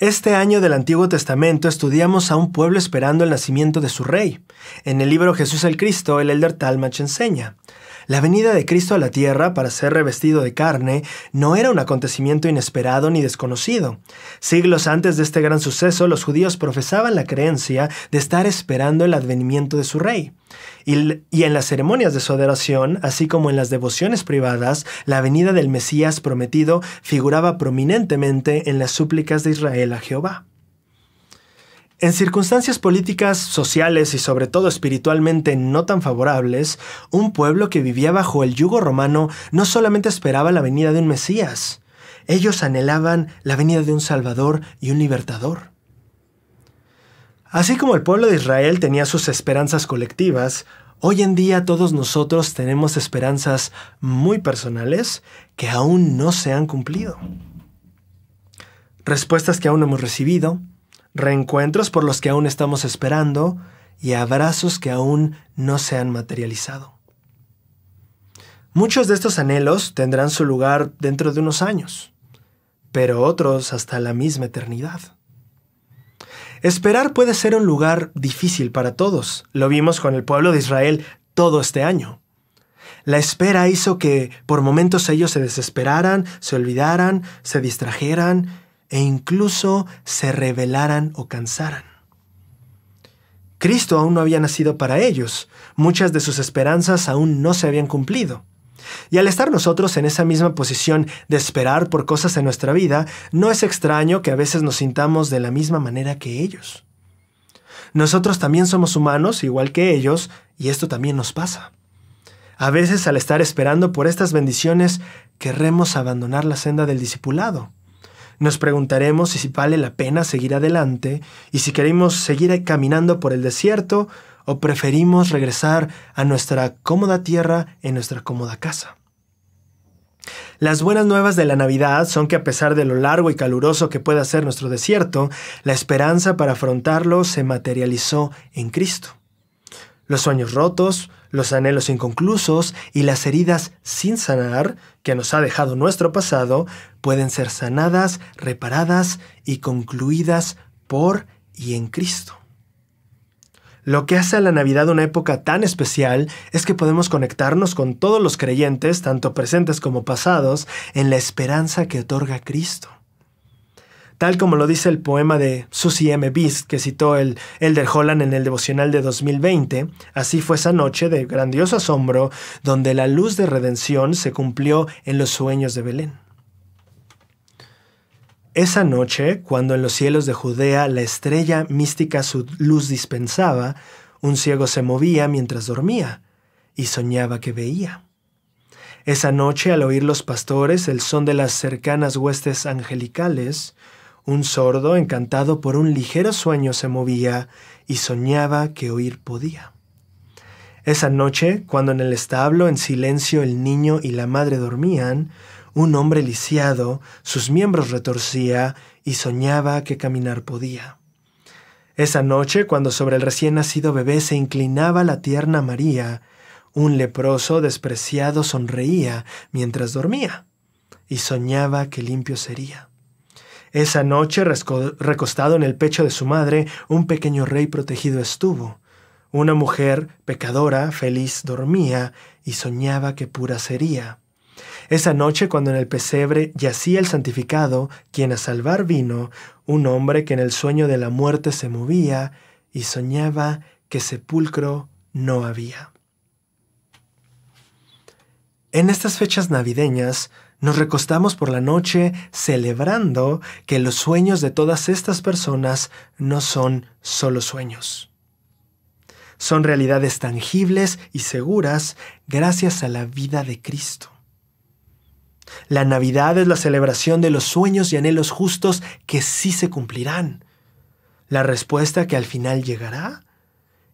Este año del Antiguo Testamento estudiamos a un pueblo esperando el nacimiento de su rey. En el libro Jesús el Cristo, el Elder Talmach enseña, la venida de Cristo a la tierra para ser revestido de carne no era un acontecimiento inesperado ni desconocido. Siglos antes de este gran suceso, los judíos profesaban la creencia de estar esperando el advenimiento de su rey. Y, en las ceremonias de su adoración, así como en las devociones privadas, la venida del Mesías prometido figuraba prominentemente en las súplicas de Israel a Jehová. En circunstancias políticas, sociales y sobre todo espiritualmente no tan favorables, un pueblo que vivía bajo el yugo romano no solamente esperaba la venida de un Mesías, ellos anhelaban la venida de un Salvador y un Libertador. Así como el pueblo de Israel tenía sus esperanzas colectivas, hoy en día todos nosotros tenemos esperanzas muy personales que aún no se han cumplido. Respuestas que aún no hemos recibido, reencuentros por los que aún estamos esperando y abrazos que aún no se han materializado. Muchos de estos anhelos tendrán su lugar dentro de unos años, pero otros hasta la misma eternidad. Esperar puede ser un lugar difícil para todos. Lo vimos con el pueblo de Israel todo este año. La espera hizo que por momentos ellos se desesperaran, se olvidaran, se distrajeran e incluso se rebelaran o cansaran. Cristo aún no había nacido para ellos, muchas de sus esperanzas aún no se habían cumplido. Y al estar nosotros en esa misma posición de esperar por cosas en nuestra vida, no es extraño que a veces nos sintamos de la misma manera que ellos. Nosotros también somos humanos, igual que ellos, y esto también nos pasa. A veces al estar esperando por estas bendiciones, querremos abandonar la senda del discipulado nos preguntaremos si vale la pena seguir adelante y si queremos seguir caminando por el desierto o preferimos regresar a nuestra cómoda tierra en nuestra cómoda casa. Las buenas nuevas de la Navidad son que a pesar de lo largo y caluroso que pueda ser nuestro desierto, la esperanza para afrontarlo se materializó en Cristo los sueños rotos, los anhelos inconclusos y las heridas sin sanar que nos ha dejado nuestro pasado pueden ser sanadas, reparadas y concluidas por y en Cristo. Lo que hace a la Navidad una época tan especial es que podemos conectarnos con todos los creyentes, tanto presentes como pasados, en la esperanza que otorga Cristo tal como lo dice el poema de Susie M. Beast que citó el Elder Holland en el devocional de 2020, así fue esa noche de grandioso asombro donde la luz de redención se cumplió en los sueños de Belén. Esa noche, cuando en los cielos de Judea la estrella mística su luz dispensaba, un ciego se movía mientras dormía y soñaba que veía. Esa noche, al oír los pastores el son de las cercanas huestes angelicales, un sordo, encantado por un ligero sueño, se movía y soñaba que oír podía. Esa noche, cuando en el establo en silencio el niño y la madre dormían, un hombre lisiado sus miembros retorcía y soñaba que caminar podía. Esa noche, cuando sobre el recién nacido bebé se inclinaba la tierna María, un leproso despreciado sonreía mientras dormía y soñaba que limpio sería. Esa noche, recostado en el pecho de su madre, un pequeño rey protegido estuvo. Una mujer, pecadora, feliz, dormía y soñaba que pura sería. Esa noche, cuando en el pesebre yacía el santificado, quien a salvar vino, un hombre que en el sueño de la muerte se movía y soñaba que sepulcro no había. En estas fechas navideñas, nos recostamos por la noche celebrando que los sueños de todas estas personas no son solo sueños. Son realidades tangibles y seguras gracias a la vida de Cristo. La Navidad es la celebración de los sueños y anhelos justos que sí se cumplirán. La respuesta que al final llegará.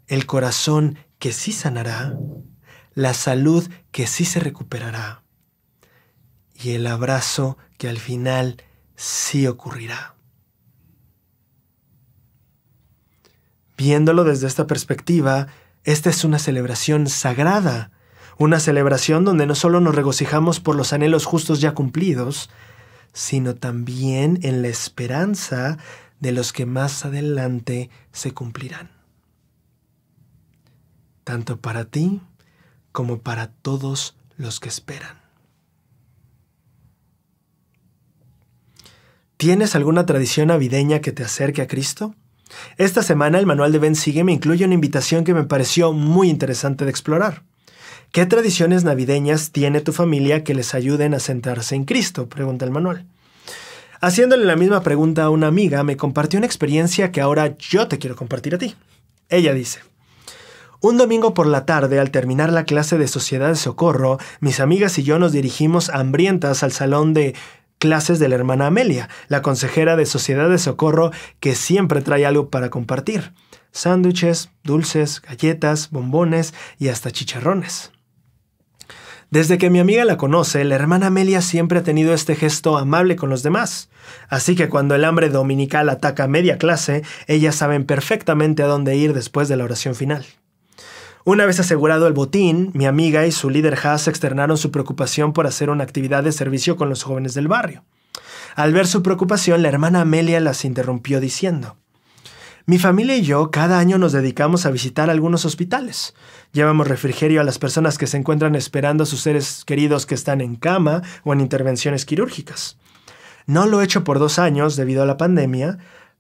El corazón que sí sanará. La salud que sí se recuperará y el abrazo que al final sí ocurrirá. Viéndolo desde esta perspectiva, esta es una celebración sagrada, una celebración donde no solo nos regocijamos por los anhelos justos ya cumplidos, sino también en la esperanza de los que más adelante se cumplirán. Tanto para ti como para todos los que esperan. ¿Tienes alguna tradición navideña que te acerque a Cristo? Esta semana el manual de Ben Sigue me incluye una invitación que me pareció muy interesante de explorar. ¿Qué tradiciones navideñas tiene tu familia que les ayuden a sentarse en Cristo? pregunta el manual. Haciéndole la misma pregunta a una amiga, me compartió una experiencia que ahora yo te quiero compartir a ti. Ella dice, un domingo por la tarde, al terminar la clase de Sociedad de Socorro, mis amigas y yo nos dirigimos hambrientas al salón de clases de la hermana Amelia, la consejera de Sociedad de Socorro que siempre trae algo para compartir. Sándwiches, dulces, galletas, bombones y hasta chicharrones. Desde que mi amiga la conoce, la hermana Amelia siempre ha tenido este gesto amable con los demás. Así que cuando el hambre dominical ataca media clase, ellas saben perfectamente a dónde ir después de la oración final. Una vez asegurado el botín, mi amiga y su líder Haas externaron su preocupación por hacer una actividad de servicio con los jóvenes del barrio. Al ver su preocupación, la hermana Amelia las interrumpió diciendo, mi familia y yo cada año nos dedicamos a visitar algunos hospitales. Llevamos refrigerio a las personas que se encuentran esperando a sus seres queridos que están en cama o en intervenciones quirúrgicas. No lo he hecho por dos años debido a la pandemia,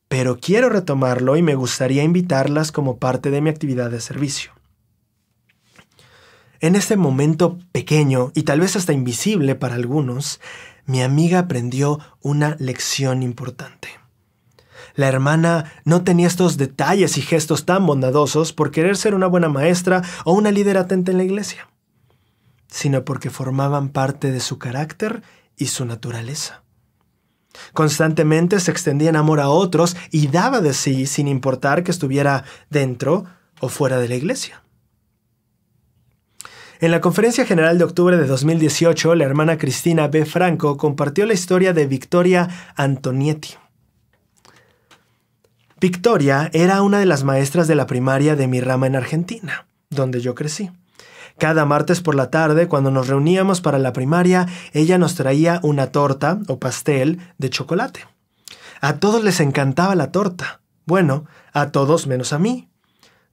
pero quiero retomarlo y me gustaría invitarlas como parte de mi actividad de servicio. En ese momento pequeño y tal vez hasta invisible para algunos, mi amiga aprendió una lección importante. La hermana no tenía estos detalles y gestos tan bondadosos por querer ser una buena maestra o una líder atenta en la iglesia, sino porque formaban parte de su carácter y su naturaleza. Constantemente se extendía en amor a otros y daba de sí sin importar que estuviera dentro o fuera de la iglesia. En la conferencia general de octubre de 2018, la hermana Cristina B. Franco compartió la historia de Victoria Antonietti. Victoria era una de las maestras de la primaria de mi rama en Argentina, donde yo crecí. Cada martes por la tarde, cuando nos reuníamos para la primaria, ella nos traía una torta o pastel de chocolate. A todos les encantaba la torta. Bueno, a todos menos a mí,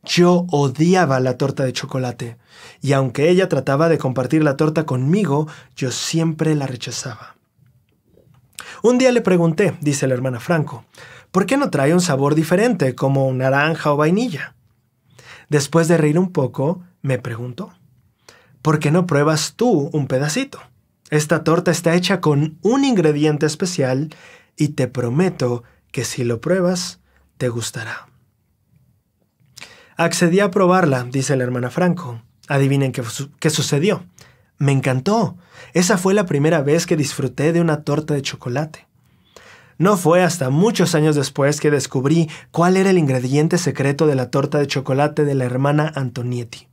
yo odiaba la torta de chocolate, y aunque ella trataba de compartir la torta conmigo, yo siempre la rechazaba. Un día le pregunté, dice la hermana Franco, ¿por qué no trae un sabor diferente, como naranja o vainilla? Después de reír un poco, me preguntó, ¿por qué no pruebas tú un pedacito? Esta torta está hecha con un ingrediente especial y te prometo que si lo pruebas, te gustará. Accedí a probarla, dice la hermana Franco. Adivinen qué, qué sucedió. Me encantó. Esa fue la primera vez que disfruté de una torta de chocolate. No fue hasta muchos años después que descubrí cuál era el ingrediente secreto de la torta de chocolate de la hermana Antonietti.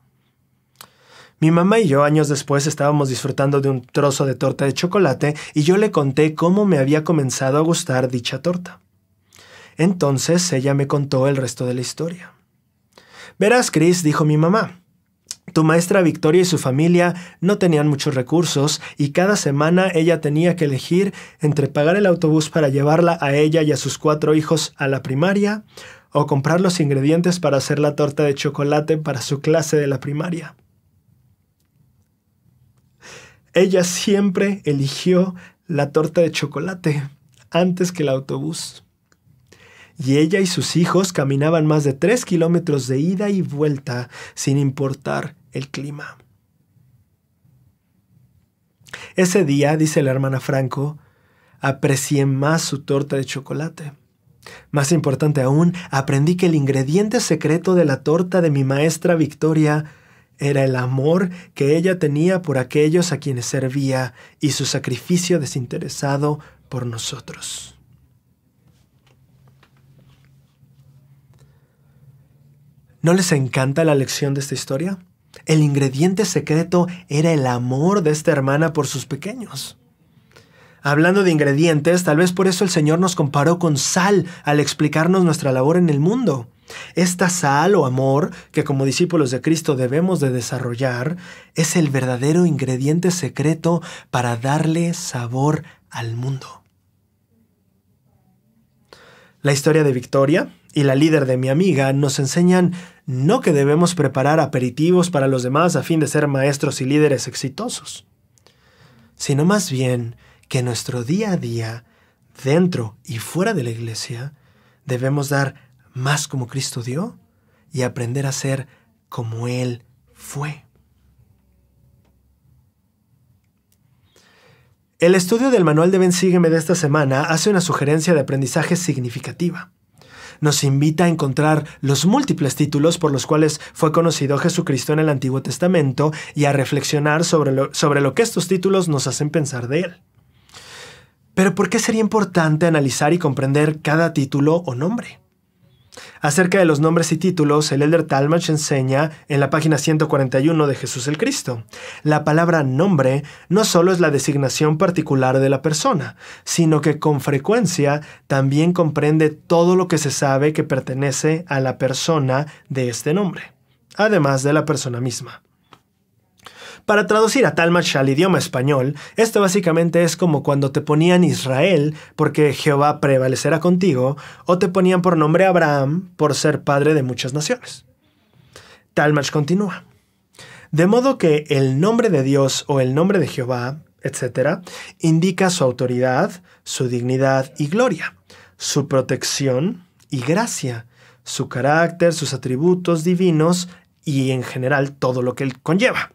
Mi mamá y yo años después estábamos disfrutando de un trozo de torta de chocolate y yo le conté cómo me había comenzado a gustar dicha torta. Entonces ella me contó el resto de la historia. Verás, Chris, dijo mi mamá. Tu maestra Victoria y su familia no tenían muchos recursos y cada semana ella tenía que elegir entre pagar el autobús para llevarla a ella y a sus cuatro hijos a la primaria o comprar los ingredientes para hacer la torta de chocolate para su clase de la primaria. Ella siempre eligió la torta de chocolate antes que el autobús y ella y sus hijos caminaban más de tres kilómetros de ida y vuelta sin importar el clima. Ese día, dice la hermana Franco, aprecié más su torta de chocolate. Más importante aún, aprendí que el ingrediente secreto de la torta de mi maestra Victoria era el amor que ella tenía por aquellos a quienes servía y su sacrificio desinteresado por nosotros. ¿No les encanta la lección de esta historia? El ingrediente secreto era el amor de esta hermana por sus pequeños. Hablando de ingredientes, tal vez por eso el Señor nos comparó con sal al explicarnos nuestra labor en el mundo. Esta sal o amor que como discípulos de Cristo debemos de desarrollar es el verdadero ingrediente secreto para darle sabor al mundo. La historia de Victoria, y la líder de mi amiga nos enseñan no que debemos preparar aperitivos para los demás a fin de ser maestros y líderes exitosos, sino más bien que nuestro día a día, dentro y fuera de la iglesia, debemos dar más como Cristo dio y aprender a ser como Él fue. El estudio del manual de Ben Sígueme de esta semana hace una sugerencia de aprendizaje significativa nos invita a encontrar los múltiples títulos por los cuales fue conocido Jesucristo en el Antiguo Testamento y a reflexionar sobre lo, que estos títulos nos hacen pensar de él. Pero ¿por qué sería importante analizar y comprender cada título o nombre? Acerca de los nombres y títulos, el Elder Talmach enseña en la página 141 de Jesús el Cristo. La palabra nombre no solo es la designación particular de la persona, sino que con frecuencia también comprende todo lo que se sabe que pertenece a la persona de este nombre, además de la persona misma. Para traducir a Talmash al idioma español, esto básicamente es como cuando te ponían Israel porque Jehová prevalecerá contigo, o te ponían por nombre Abraham por ser padre de muchas naciones. Talmash continúa. De modo que el nombre de Dios o el nombre de Jehová, etc., indica su autoridad, su dignidad y gloria, su protección y gracia, su carácter, sus atributos divinos y en general todo lo que él conlleva.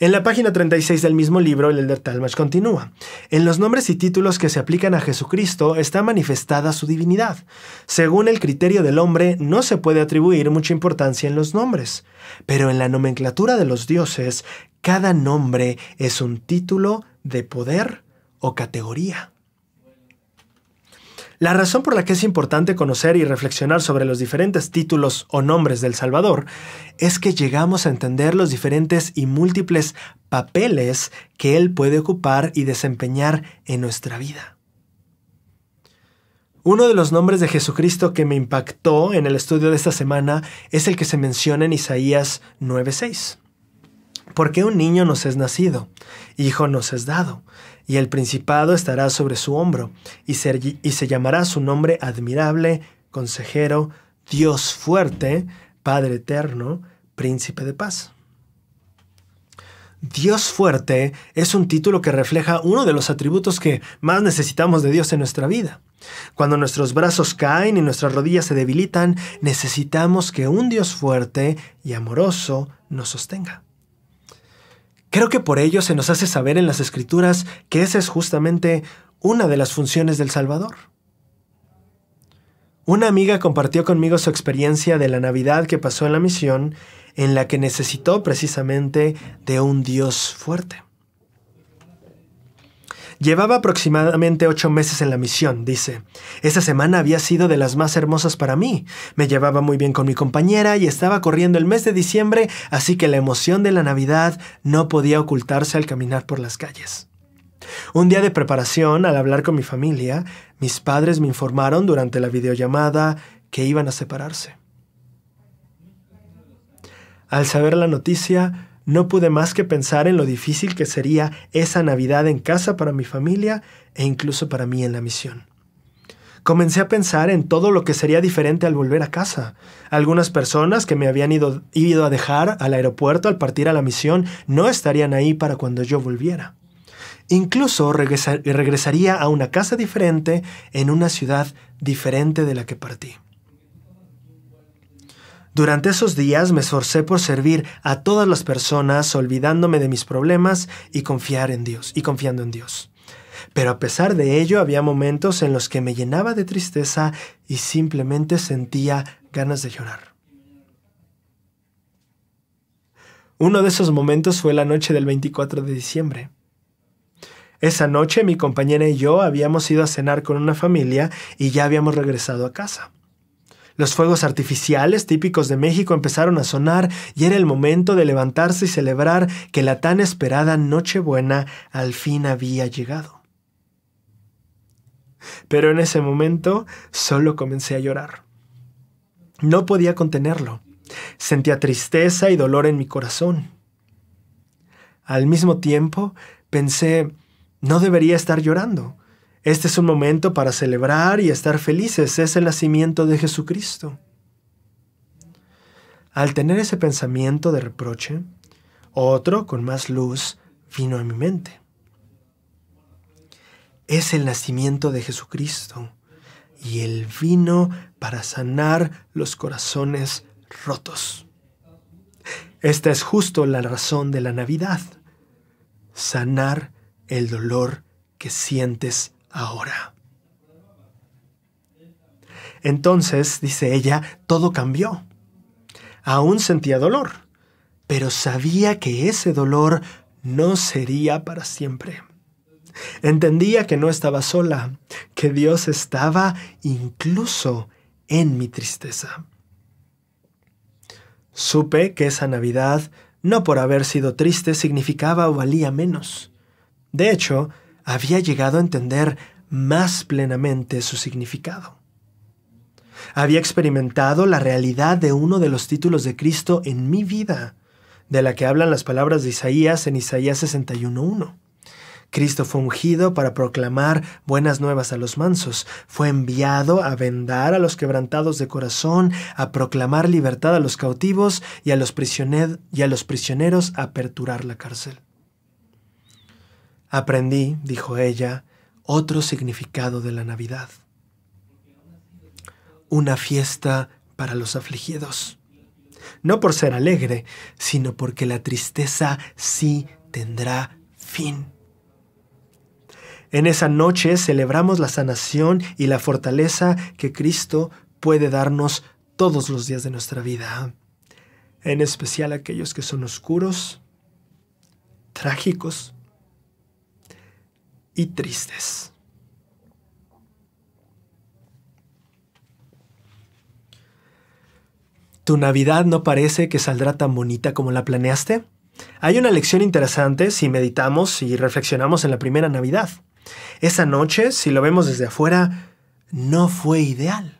En la página 36 del mismo libro, el Elder continúa. En los nombres y títulos que se aplican a Jesucristo está manifestada su divinidad. Según el criterio del hombre, no se puede atribuir mucha importancia en los nombres, pero en la nomenclatura de los dioses, cada nombre es un título de poder o categoría. La razón por la que es importante conocer y reflexionar sobre los diferentes títulos o nombres del Salvador es que llegamos a entender los diferentes y múltiples papeles que Él puede ocupar y desempeñar en nuestra vida. Uno de los nombres de Jesucristo que me impactó en el estudio de esta semana es el que se menciona en Isaías 9:6. Porque un niño nos es nacido, hijo nos es dado y el principado estará sobre su hombro, y se, y se llamará su nombre admirable, consejero, Dios fuerte, Padre eterno, príncipe de paz. Dios fuerte es un título que refleja uno de los atributos que más necesitamos de Dios en nuestra vida. Cuando nuestros brazos caen y nuestras rodillas se debilitan, necesitamos que un Dios fuerte y amoroso nos sostenga. Creo que por ello se nos hace saber en las escrituras que esa es justamente una de las funciones del Salvador. Una amiga compartió conmigo su experiencia de la Navidad que pasó en la misión, en la que necesitó precisamente de un Dios fuerte. Llevaba aproximadamente ocho meses en la misión, dice. Esa semana había sido de las más hermosas para mí. Me llevaba muy bien con mi compañera y estaba corriendo el mes de diciembre, así que la emoción de la Navidad no podía ocultarse al caminar por las calles. Un día de preparación, al hablar con mi familia, mis padres me informaron durante la videollamada que iban a separarse. Al saber la noticia, no pude más que pensar en lo difícil que sería esa Navidad en casa para mi familia e incluso para mí en la misión. Comencé a pensar en todo lo que sería diferente al volver a casa. Algunas personas que me habían ido, a dejar al aeropuerto al partir a la misión no estarían ahí para cuando yo volviera. Incluso regresaría a una casa diferente en una ciudad diferente de la que partí. Durante esos días me esforcé por servir a todas las personas, olvidándome de mis problemas y confiar en Dios, y confiando en Dios. Pero a pesar de ello, había momentos en los que me llenaba de tristeza y simplemente sentía ganas de llorar. Uno de esos momentos fue la noche del 24 de diciembre. Esa noche mi compañera y yo habíamos ido a cenar con una familia y ya habíamos regresado a casa. Los fuegos artificiales típicos de México empezaron a sonar y era el momento de levantarse y celebrar que la tan esperada Nochebuena al fin había llegado. Pero en ese momento solo comencé a llorar. No podía contenerlo. Sentía tristeza y dolor en mi corazón. Al mismo tiempo, pensé, no debería estar llorando. Este es un momento para celebrar y estar felices. Es el nacimiento de Jesucristo. Al tener ese pensamiento de reproche, otro con más luz vino a mi mente. Es el nacimiento de Jesucristo y el vino para sanar los corazones rotos. Esta es justo la razón de la Navidad, sanar el dolor que sientes ahora. Entonces, dice ella, todo cambió. Aún sentía dolor, pero sabía que ese dolor no sería para siempre. Entendía que no estaba sola, que Dios estaba incluso en mi tristeza. Supe que esa Navidad, no por haber sido triste, significaba o valía menos. De hecho, había llegado a entender más plenamente su significado. Había experimentado la realidad de uno de los títulos de Cristo en mi vida, de la que hablan las palabras de Isaías en Isaías 61.1. Cristo fue ungido para proclamar buenas nuevas a los mansos, fue enviado a vendar a los quebrantados de corazón, a proclamar libertad a los cautivos y a los, prisioneros a aperturar la cárcel. Aprendí, dijo ella, otro significado de la Navidad. Una fiesta para los afligidos. No por ser alegre, sino porque la tristeza sí tendrá fin. En esa noche celebramos la sanación y la fortaleza que Cristo puede darnos todos los días de nuestra vida, en especial aquellos que son oscuros, trágicos, y tristes. ¿Tu Navidad no parece que saldrá tan bonita como la planeaste? Hay una lección interesante si meditamos y reflexionamos en la primera Navidad. Esa noche, si lo vemos desde afuera, no fue ideal.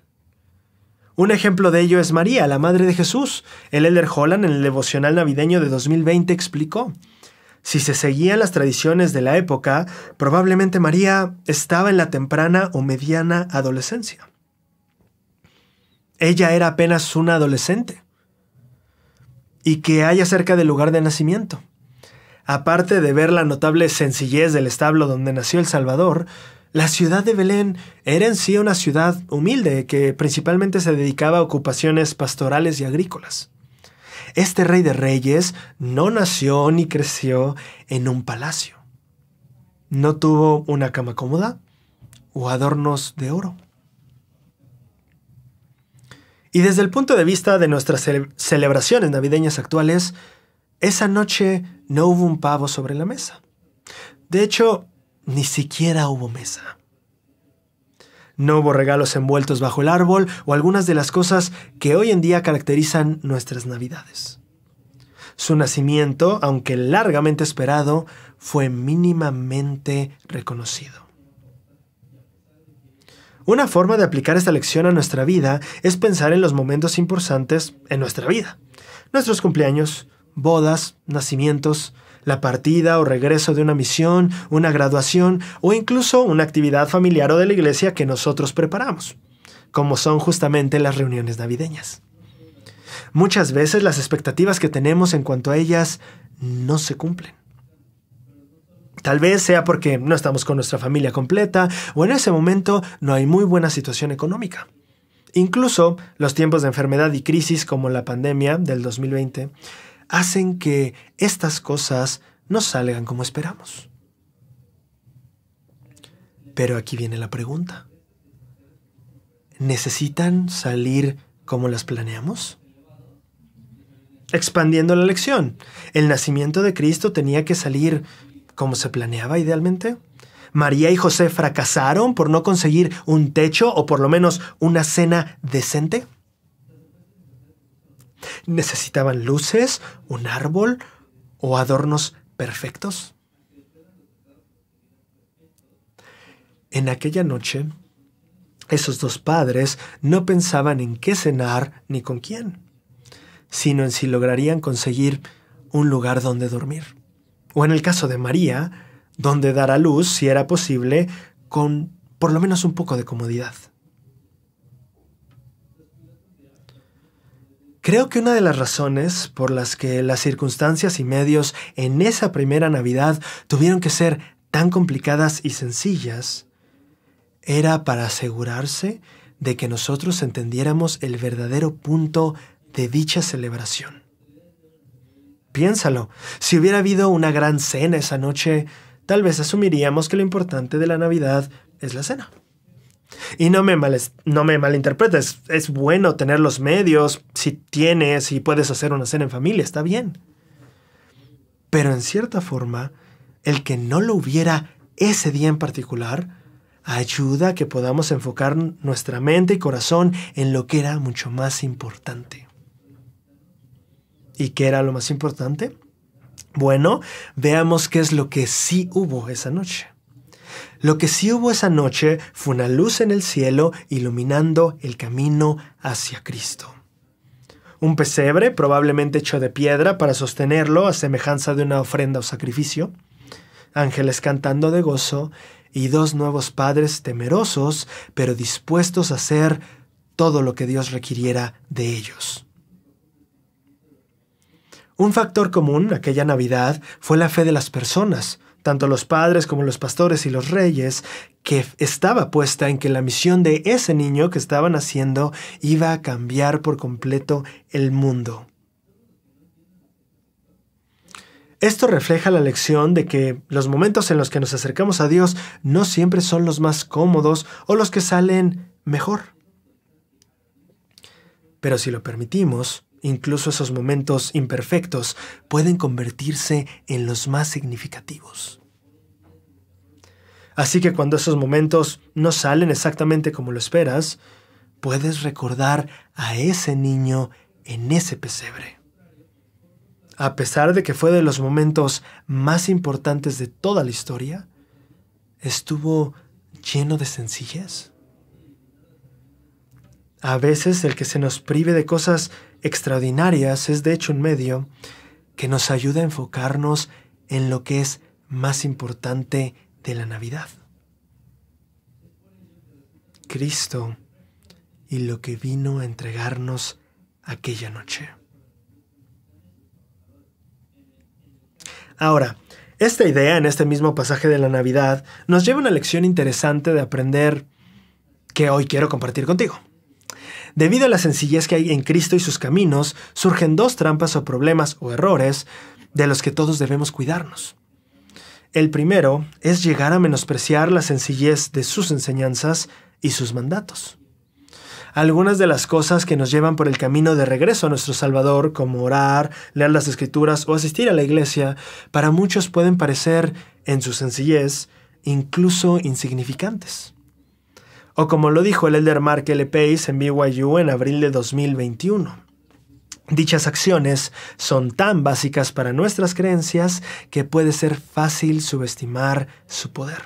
Un ejemplo de ello es María, la Madre de Jesús. El Elder Holland en el devocional navideño de 2020 explicó, si se seguían las tradiciones de la época, probablemente María estaba en la temprana o mediana adolescencia. Ella era apenas una adolescente. Y que haya cerca del lugar de nacimiento. Aparte de ver la notable sencillez del establo donde nació el Salvador, la ciudad de Belén era en sí una ciudad humilde que principalmente se dedicaba a ocupaciones pastorales y agrícolas este rey de reyes no nació ni creció en un palacio. No tuvo una cama cómoda o adornos de oro. Y desde el punto de vista de nuestras celebraciones navideñas actuales, esa noche no hubo un pavo sobre la mesa. De hecho, ni siquiera hubo mesa. No hubo regalos envueltos bajo el árbol o algunas de las cosas que hoy en día caracterizan nuestras navidades. Su nacimiento, aunque largamente esperado, fue mínimamente reconocido. Una forma de aplicar esta lección a nuestra vida es pensar en los momentos importantes en nuestra vida. Nuestros cumpleaños, bodas, nacimientos, la partida o regreso de una misión, una graduación o incluso una actividad familiar o de la iglesia que nosotros preparamos, como son justamente las reuniones navideñas. Muchas veces las expectativas que tenemos en cuanto a ellas no se cumplen. Tal vez sea porque no estamos con nuestra familia completa o en ese momento no hay muy buena situación económica. Incluso los tiempos de enfermedad y crisis como la pandemia del 2020 hacen que estas cosas no salgan como esperamos. Pero aquí viene la pregunta. ¿Necesitan salir como las planeamos? Expandiendo la lección, ¿el nacimiento de Cristo tenía que salir como se planeaba idealmente? ¿María y José fracasaron por no conseguir un techo o por lo menos una cena decente? ¿Necesitaban luces, un árbol o adornos perfectos? En aquella noche, esos dos padres no pensaban en qué cenar ni con quién, sino en si lograrían conseguir un lugar donde dormir. O en el caso de María, donde dar a luz, si era posible, con por lo menos un poco de comodidad. Creo que una de las razones por las que las circunstancias y medios en esa primera Navidad tuvieron que ser tan complicadas y sencillas era para asegurarse de que nosotros entendiéramos el verdadero punto de dicha celebración. Piénsalo, si hubiera habido una gran cena esa noche, tal vez asumiríamos que lo importante de la Navidad es la cena. Y no me, no me malinterpretes, es bueno tener los medios, si tienes y puedes hacer una cena en familia, está bien. Pero en cierta forma, el que no lo hubiera ese día en particular, ayuda a que podamos enfocar nuestra mente y corazón en lo que era mucho más importante. ¿Y qué era lo más importante? Bueno, veamos qué es lo que sí hubo esa noche. Lo que sí hubo esa noche fue una luz en el cielo iluminando el camino hacia Cristo. Un pesebre, probablemente hecho de piedra para sostenerlo a semejanza de una ofrenda o sacrificio, ángeles cantando de gozo y dos nuevos padres temerosos, pero dispuestos a hacer todo lo que Dios requiriera de ellos. Un factor común aquella Navidad fue la fe de las personas, tanto los padres como los pastores y los reyes, que estaba puesta en que la misión de ese niño que estaban haciendo iba a cambiar por completo el mundo. Esto refleja la lección de que los momentos en los que nos acercamos a Dios no siempre son los más cómodos o los que salen mejor. Pero si lo permitimos, Incluso esos momentos imperfectos pueden convertirse en los más significativos. Así que cuando esos momentos no salen exactamente como lo esperas, puedes recordar a ese niño en ese pesebre. A pesar de que fue de los momentos más importantes de toda la historia, estuvo lleno de sencillez. A veces el que se nos prive de cosas extraordinarias es de hecho un medio que nos ayuda a enfocarnos en lo que es más importante de la Navidad. Cristo y lo que vino a entregarnos aquella noche. Ahora, esta idea en este mismo pasaje de la Navidad nos lleva a una lección interesante de aprender que hoy quiero compartir contigo. Debido a la sencillez que hay en Cristo y sus caminos, surgen dos trampas o problemas o errores de los que todos debemos cuidarnos. El primero es llegar a menospreciar la sencillez de sus enseñanzas y sus mandatos. Algunas de las cosas que nos llevan por el camino de regreso a nuestro Salvador, como orar, leer las escrituras o asistir a la iglesia, para muchos pueden parecer, en su sencillez, incluso insignificantes o como lo dijo el elder Mark L. Pace en BYU en abril de 2021. Dichas acciones son tan básicas para nuestras creencias que puede ser fácil subestimar su poder.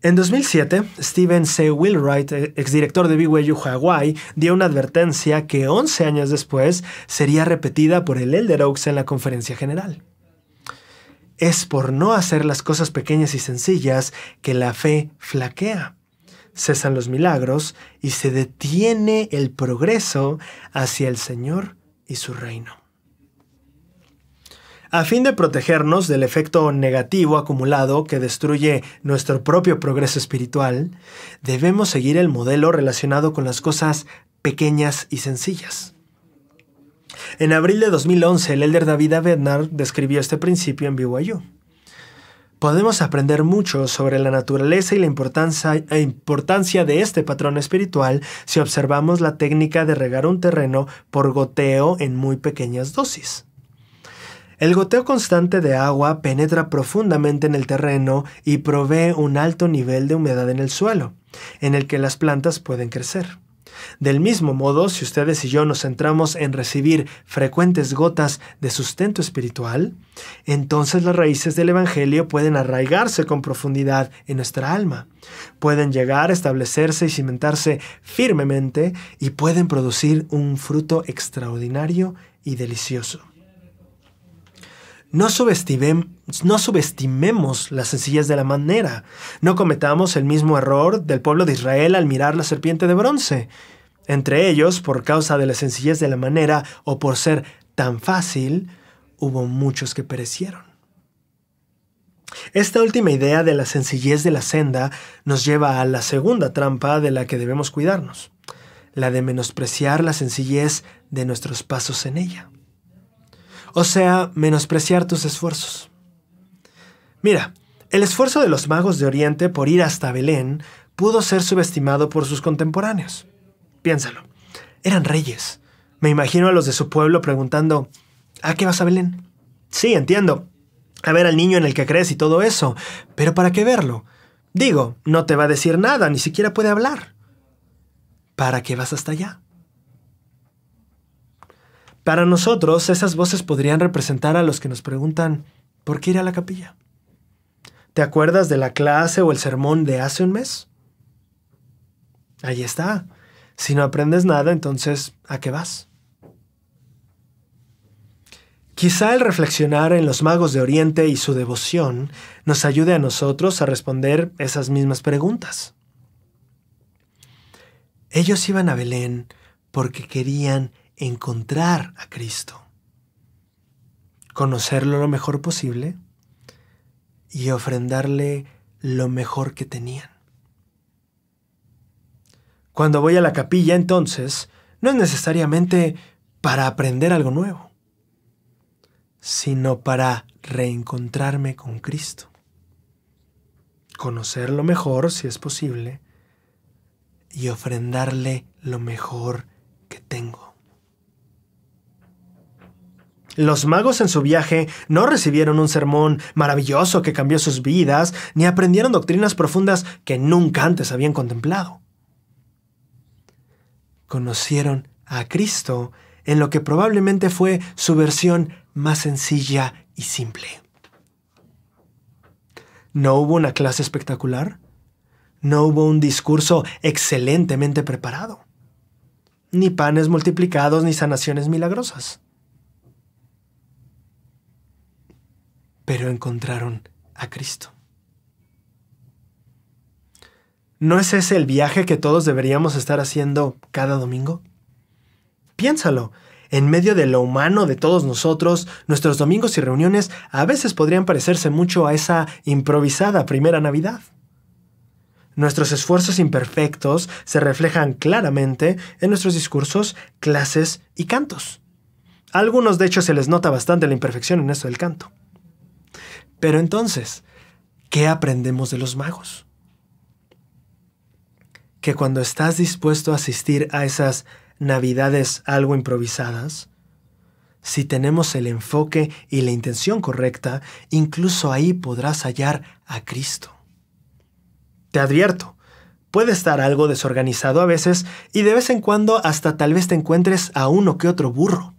En 2007, Steven C. Wheelwright, exdirector de BYU Hawaii, dio una advertencia que 11 años después sería repetida por el Elder Oaks en la conferencia general. Es por no hacer las cosas pequeñas y sencillas que la fe flaquea. Cesan los milagros y se detiene el progreso hacia el Señor y su reino. A fin de protegernos del efecto negativo acumulado que destruye nuestro propio progreso espiritual, debemos seguir el modelo relacionado con las cosas pequeñas y sencillas. En abril de 2011, el elder David Avednar describió este principio en BYU. Podemos aprender mucho sobre la naturaleza y la e importancia de este patrón espiritual si observamos la técnica de regar un terreno por goteo en muy pequeñas dosis. El goteo constante de agua penetra profundamente en el terreno y provee un alto nivel de humedad en el suelo, en el que las plantas pueden crecer. Del mismo modo, si ustedes y yo nos centramos en recibir frecuentes gotas de sustento espiritual, entonces las raíces del Evangelio pueden arraigarse con profundidad en nuestra alma, pueden llegar a establecerse y cimentarse firmemente y pueden producir un fruto extraordinario y delicioso. No, subestimemos la sencillez de la manera. No cometamos el mismo error del pueblo de Israel al mirar la serpiente de bronce. Entre ellos, por causa de la sencillez de la manera o por ser tan fácil, hubo muchos que perecieron. Esta última idea de la sencillez de la senda nos lleva a la segunda trampa de la que debemos cuidarnos, la de menospreciar la sencillez de nuestros pasos en ella o sea, menospreciar tus esfuerzos. Mira, el esfuerzo de los magos de Oriente por ir hasta Belén pudo ser subestimado por sus contemporáneos. Piénsalo, eran reyes. Me imagino a los de su pueblo preguntando, ¿a qué vas a Belén? Sí, entiendo. A ver al niño en el que crees y todo eso, pero ¿para qué verlo? Digo, no te va a decir nada, ni siquiera puede hablar. ¿Para qué vas hasta allá? Para nosotros, esas voces podrían representar a los que nos preguntan, ¿por qué ir a la capilla? ¿Te acuerdas de la clase o el sermón de hace un mes? Ahí está. Si no aprendes nada, entonces, ¿a qué vas? Quizá el reflexionar en los magos de Oriente y su devoción nos ayude a nosotros a responder esas mismas preguntas. Ellos iban a Belén porque querían encontrar a Cristo, conocerlo lo mejor posible y ofrendarle lo mejor que tenían. Cuando voy a la capilla entonces, no es necesariamente para aprender algo nuevo, sino para reencontrarme con Cristo, conocerlo mejor si es posible y ofrendarle lo mejor que tengo. Los magos en su viaje no recibieron un sermón maravilloso que cambió sus vidas, ni aprendieron doctrinas profundas que nunca antes habían contemplado. Conocieron a Cristo en lo que probablemente fue su versión más sencilla y simple. No hubo una clase espectacular, no hubo un discurso excelentemente preparado, ni panes multiplicados ni sanaciones milagrosas. pero encontraron a Cristo. ¿No es ese el viaje que todos deberíamos estar haciendo cada domingo? Piénsalo. En medio de lo humano de todos nosotros, nuestros domingos y reuniones a veces podrían parecerse mucho a esa improvisada primera Navidad. Nuestros esfuerzos imperfectos se reflejan claramente en nuestros discursos, clases y cantos. A algunos de hecho se les nota bastante la imperfección en eso del canto. Pero entonces, ¿qué aprendemos de los magos? Que cuando estás dispuesto a asistir a esas navidades algo improvisadas, si tenemos el enfoque y la intención correcta, incluso ahí podrás hallar a Cristo. Te advierto, puede estar algo desorganizado a veces y de vez en cuando hasta tal vez te encuentres a uno que otro burro.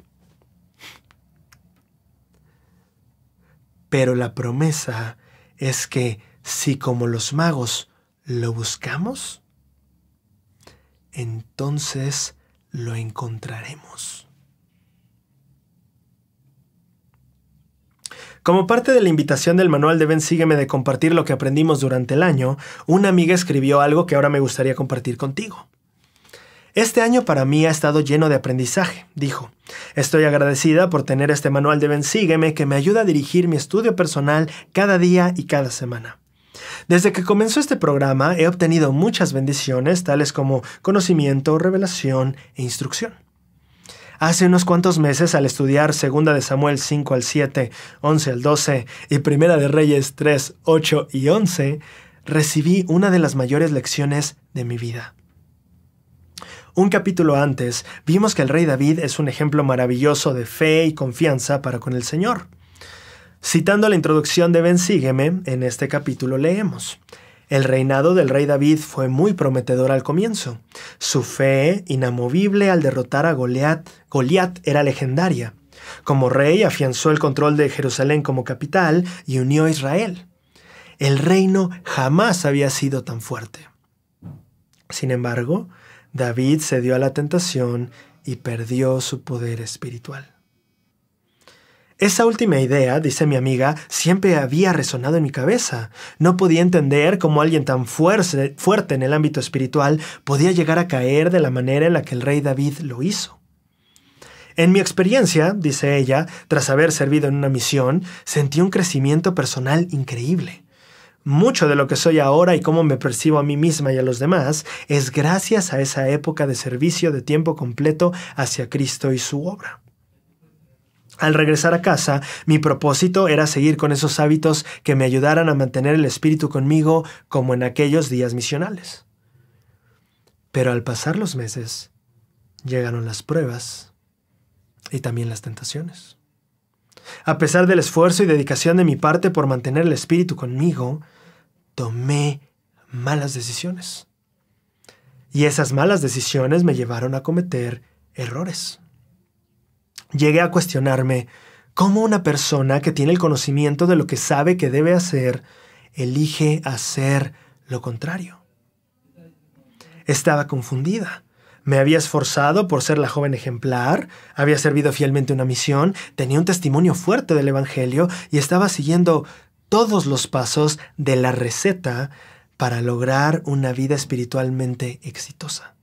Pero la promesa es que si como los magos lo buscamos, entonces lo encontraremos. Como parte de la invitación del manual de Ben Sígueme de compartir lo que aprendimos durante el año, una amiga escribió algo que ahora me gustaría compartir contigo. Este año para mí ha estado lleno de aprendizaje, dijo. Estoy agradecida por tener este manual de Bensígueme que me ayuda a dirigir mi estudio personal cada día y cada semana. Desde que comenzó este programa he obtenido muchas bendiciones, tales como conocimiento, revelación e instrucción. Hace unos cuantos meses, al estudiar 2 de Samuel 5 al 7, 11 al 12 y Primera de Reyes 3, 8 y 11, recibí una de las mayores lecciones de mi vida. Un capítulo antes vimos que el rey David es un ejemplo maravilloso de fe y confianza para con el Señor. Citando la introducción de Sígueme, en este capítulo leemos. El reinado del rey David fue muy prometedor al comienzo. Su fe, inamovible al derrotar a Goliat, Goliat era legendaria. Como rey afianzó el control de Jerusalén como capital y unió a Israel. El reino jamás había sido tan fuerte. Sin embargo, David cedió a la tentación y perdió su poder espiritual. Esa última idea, dice mi amiga, siempre había resonado en mi cabeza. No podía entender cómo alguien tan fuerte en el ámbito espiritual podía llegar a caer de la manera en la que el rey David lo hizo. En mi experiencia, dice ella, tras haber servido en una misión, sentí un crecimiento personal increíble mucho de lo que soy ahora y cómo me percibo a mí misma y a los demás es gracias a esa época de servicio de tiempo completo hacia Cristo y su obra. Al regresar a casa, mi propósito era seguir con esos hábitos que me ayudaran a mantener el espíritu conmigo como en aquellos días misionales. Pero al pasar los meses, llegaron las pruebas y también las tentaciones. A pesar del esfuerzo y dedicación de mi parte por mantener el espíritu conmigo, tomé malas decisiones. Y esas malas decisiones me llevaron a cometer errores. Llegué a cuestionarme cómo una persona que tiene el conocimiento de lo que sabe que debe hacer, elige hacer lo contrario. Estaba confundida me había esforzado por ser la joven ejemplar, había servido fielmente una misión, tenía un testimonio fuerte del Evangelio y estaba siguiendo todos los pasos de la receta para lograr una vida espiritualmente exitosa.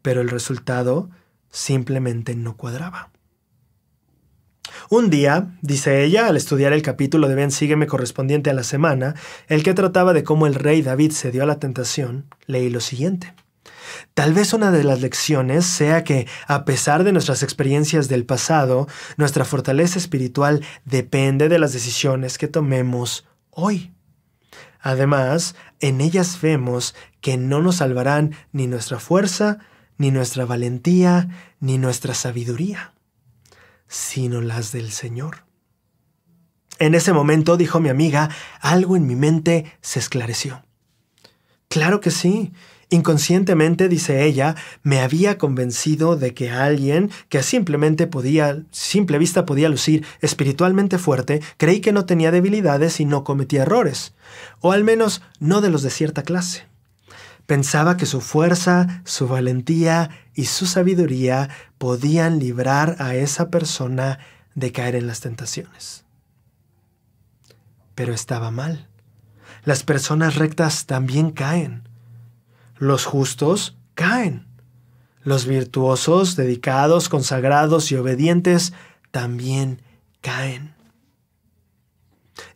Pero el resultado simplemente no cuadraba. Un día, dice ella, al estudiar el capítulo de Ben Sígueme correspondiente a la semana, el que trataba de cómo el rey David se dio a la tentación, leí lo siguiente. Tal vez una de las lecciones sea que, a pesar de nuestras experiencias del pasado, nuestra fortaleza espiritual depende de las decisiones que tomemos hoy. Además, en ellas vemos que no nos salvarán ni nuestra fuerza, ni nuestra valentía, ni nuestra sabiduría, sino las del Señor. En ese momento, dijo mi amiga, algo en mi mente se esclareció. Claro que sí, Inconscientemente, dice ella, me había convencido de que alguien que simplemente podía, simple vista podía lucir espiritualmente fuerte, creí que no tenía debilidades y no cometía errores, o al menos no de los de cierta clase. Pensaba que su fuerza, su valentía y su sabiduría podían librar a esa persona de caer en las tentaciones. Pero estaba mal. Las personas rectas también caen. Los justos caen. Los virtuosos, dedicados, consagrados y obedientes también caen.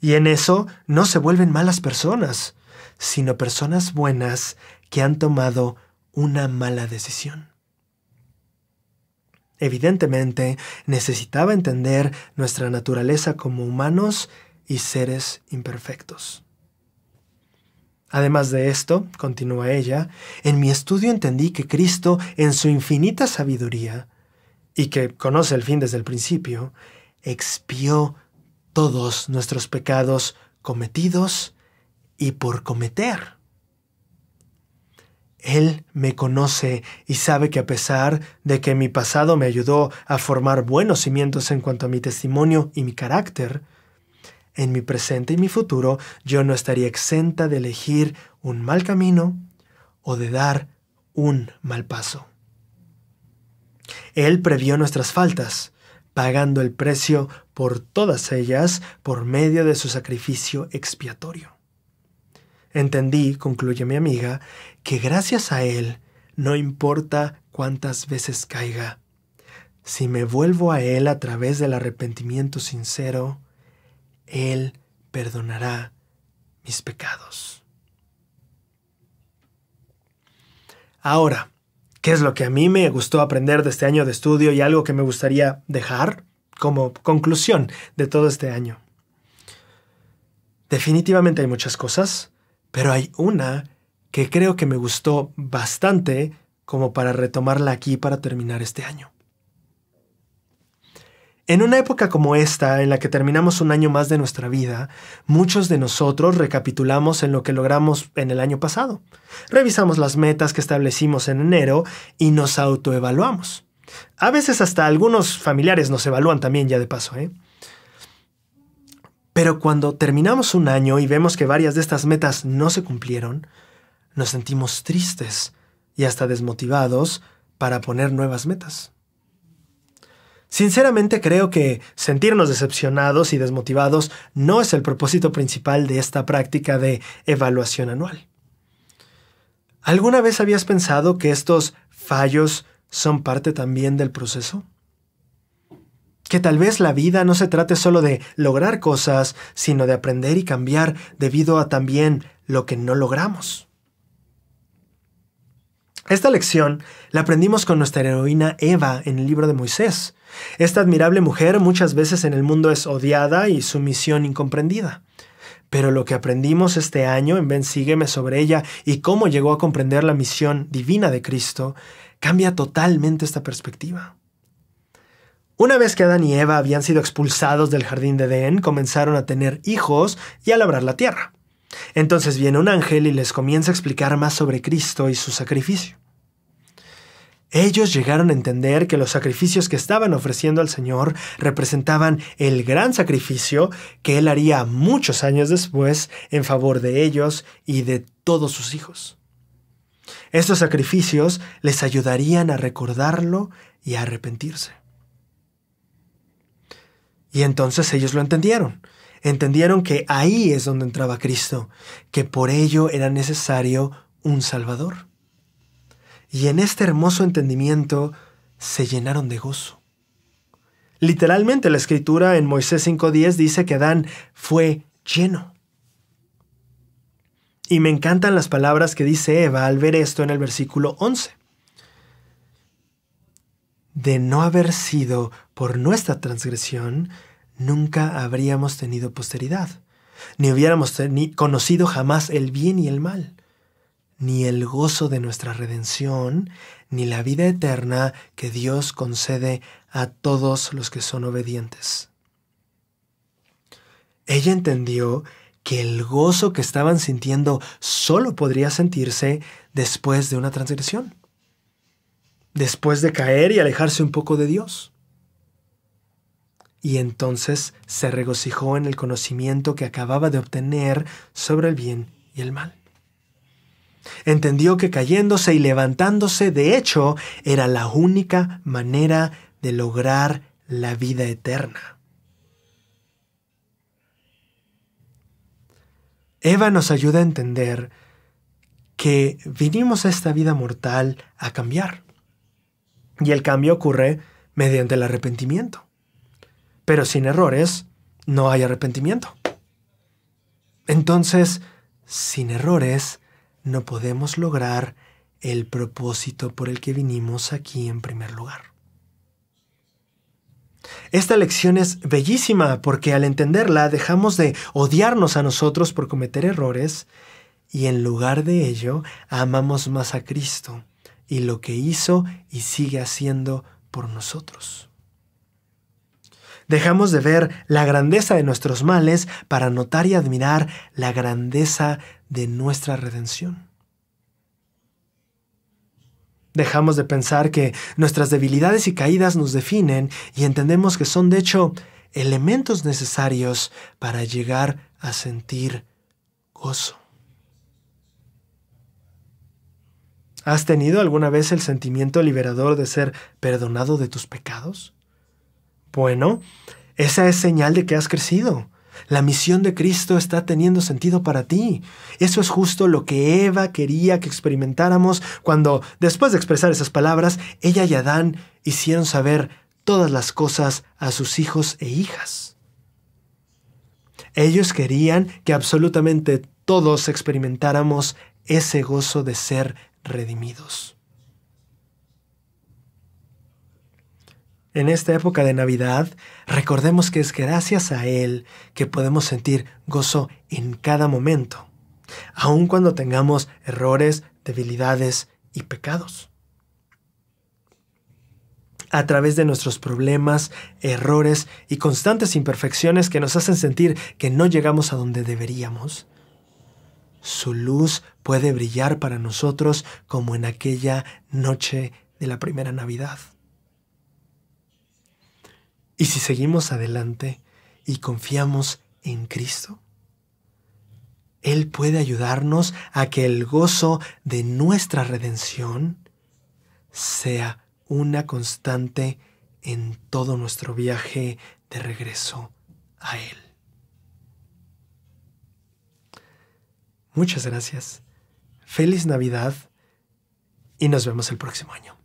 Y en eso no se vuelven malas personas, sino personas buenas que han tomado una mala decisión. Evidentemente, necesitaba entender nuestra naturaleza como humanos y seres imperfectos. Además de esto, continúa ella, en mi estudio entendí que Cristo, en su infinita sabiduría, y que conoce el fin desde el principio, expió todos nuestros pecados cometidos y por cometer. Él me conoce y sabe que a pesar de que mi pasado me ayudó a formar buenos cimientos en cuanto a mi testimonio y mi carácter, en mi presente y mi futuro yo no estaría exenta de elegir un mal camino o de dar un mal paso. Él previó nuestras faltas, pagando el precio por todas ellas por medio de su sacrificio expiatorio. Entendí, concluye mi amiga, que gracias a Él, no importa cuántas veces caiga, si me vuelvo a Él a través del arrepentimiento sincero, él perdonará mis pecados. Ahora, ¿qué es lo que a mí me gustó aprender de este año de estudio y algo que me gustaría dejar como conclusión de todo este año? Definitivamente hay muchas cosas, pero hay una que creo que me gustó bastante como para retomarla aquí para terminar este año. En una época como esta, en la que terminamos un año más de nuestra vida, muchos de nosotros recapitulamos en lo que logramos en el año pasado. Revisamos las metas que establecimos en enero y nos autoevaluamos. A veces hasta algunos familiares nos evalúan también ya de paso, ¿eh? Pero cuando terminamos un año y vemos que varias de estas metas no se cumplieron, nos sentimos tristes y hasta desmotivados para poner nuevas metas. Sinceramente creo que sentirnos decepcionados y desmotivados no es el propósito principal de esta práctica de evaluación anual. ¿Alguna vez habías pensado que estos fallos son parte también del proceso? Que tal vez la vida no se trate solo de lograr cosas, sino de aprender y cambiar debido a también lo que no logramos. Esta lección la aprendimos con nuestra heroína Eva en el libro de Moisés, esta admirable mujer muchas veces en el mundo es odiada y su misión incomprendida. Pero lo que aprendimos este año en Ven Sígueme sobre ella y cómo llegó a comprender la misión divina de Cristo cambia totalmente esta perspectiva. Una vez que Adán y Eva habían sido expulsados del jardín de Edén, comenzaron a tener hijos y a labrar la tierra. Entonces viene un ángel y les comienza a explicar más sobre Cristo y su sacrificio. Ellos llegaron a entender que los sacrificios que estaban ofreciendo al Señor representaban el gran sacrificio que Él haría muchos años después en favor de ellos y de todos sus hijos. Estos sacrificios les ayudarían a recordarlo y a arrepentirse. Y entonces ellos lo entendieron. Entendieron que ahí es donde entraba Cristo, que por ello era necesario un Salvador y en este hermoso entendimiento se llenaron de gozo. Literalmente la escritura en Moisés 5.10 dice que Adán fue lleno. Y me encantan las palabras que dice Eva al ver esto en el versículo 11. De no haber sido por nuestra transgresión, nunca habríamos tenido posteridad, ni hubiéramos conocido jamás el bien y el mal ni el gozo de nuestra redención, ni la vida eterna que Dios concede a todos los que son obedientes. Ella entendió que el gozo que estaban sintiendo solo podría sentirse después de una transgresión, después de caer y alejarse un poco de Dios. Y entonces se regocijó en el conocimiento que acababa de obtener sobre el bien y el mal. Entendió que cayéndose y levantándose de hecho era la única manera de lograr la vida eterna. Eva nos ayuda a entender que vinimos a esta vida mortal a cambiar. Y el cambio ocurre mediante el arrepentimiento. Pero sin errores no hay arrepentimiento. Entonces, sin errores no podemos lograr el propósito por el que vinimos aquí en primer lugar. Esta lección es bellísima porque al entenderla dejamos de odiarnos a nosotros por cometer errores y en lugar de ello amamos más a Cristo y lo que hizo y sigue haciendo por nosotros. Dejamos de ver la grandeza de nuestros males para notar y admirar la grandeza de nuestra redención. Dejamos de pensar que nuestras debilidades y caídas nos definen y entendemos que son de hecho elementos necesarios para llegar a sentir gozo. ¿Has tenido alguna vez el sentimiento liberador de ser perdonado de tus pecados? Bueno, esa es señal de que has crecido. La misión de Cristo está teniendo sentido para ti. Eso es justo lo que Eva quería que experimentáramos cuando, después de expresar esas palabras, ella y Adán hicieron saber todas las cosas a sus hijos e hijas. Ellos querían que absolutamente todos experimentáramos ese gozo de ser redimidos. En esta época de Navidad, recordemos que es gracias a Él que podemos sentir gozo en cada momento, aun cuando tengamos errores, debilidades y pecados. A través de nuestros problemas, errores y constantes imperfecciones que nos hacen sentir que no llegamos a donde deberíamos, su luz puede brillar para nosotros como en aquella noche de la primera Navidad. Y si seguimos adelante y confiamos en Cristo, Él puede ayudarnos a que el gozo de nuestra redención sea una constante en todo nuestro viaje de regreso a Él. Muchas gracias. Feliz Navidad y nos vemos el próximo año.